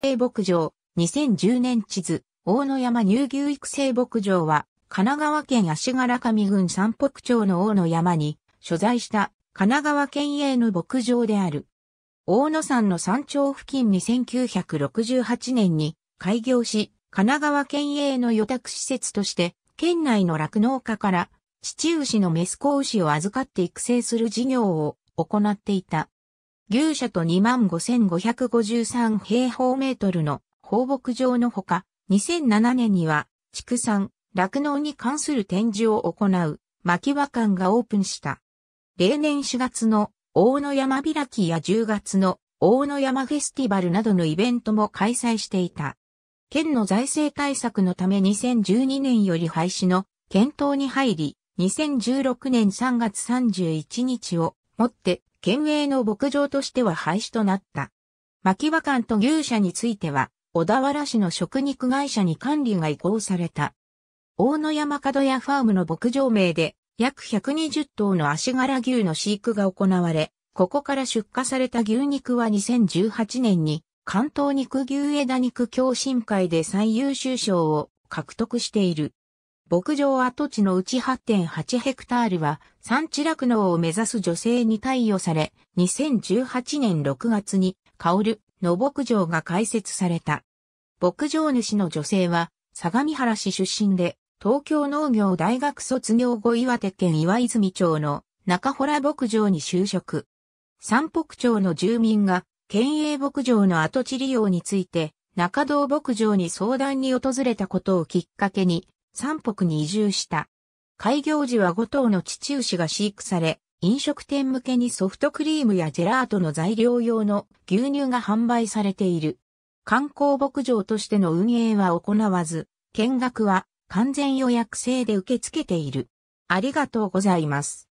成牧場、2010年地図、大野山乳牛育成牧場は、神奈川県足柄上郡三北町の大野山に所在した神奈川県営の牧場である。大野山の山頂付近に1968年に開業し、神奈川県営の予託施設として、県内の酪農家から、父牛のメス子牛を預かって育成する事業を行っていた。牛舎と25,553平方メートルの放牧場のほか、2007年には畜産、酪農に関する展示を行う牧和館がオープンした。例年4月の大野山開きや10月の大野山フェスティバルなどのイベントも開催していた。県の財政対策のため2012年より廃止の検討に入り、2016年3月31日をもって県営の牧場としては廃止となった。牧場館と牛舎については、小田原市の食肉会社に管理が移行された。大野山角屋ファームの牧場名で、約120頭の足柄牛の飼育が行われ、ここから出荷された牛肉は2018年に関東肉牛枝肉共進会で最優秀賞を獲得している。牧場跡地のうち8.8ヘクタールは産地落農を目指す女性に貸与され、2018年6月に薫の牧場が開設された。牧場主の女性は相模原市出身で、東京農業大学卒業後岩手県岩泉町の中洞牧場に就職。三北町の住民が県営牧場の跡地利用について中道牧場に相談に訪れたことをきっかけに三北に移住した。開業時は5頭の父牛が飼育され、飲食店向けにソフトクリームやジェラートの材料用の牛乳が販売されている。観光牧場としての運営は行わず、見学は完全予約制で受け付けている。ありがとうございます。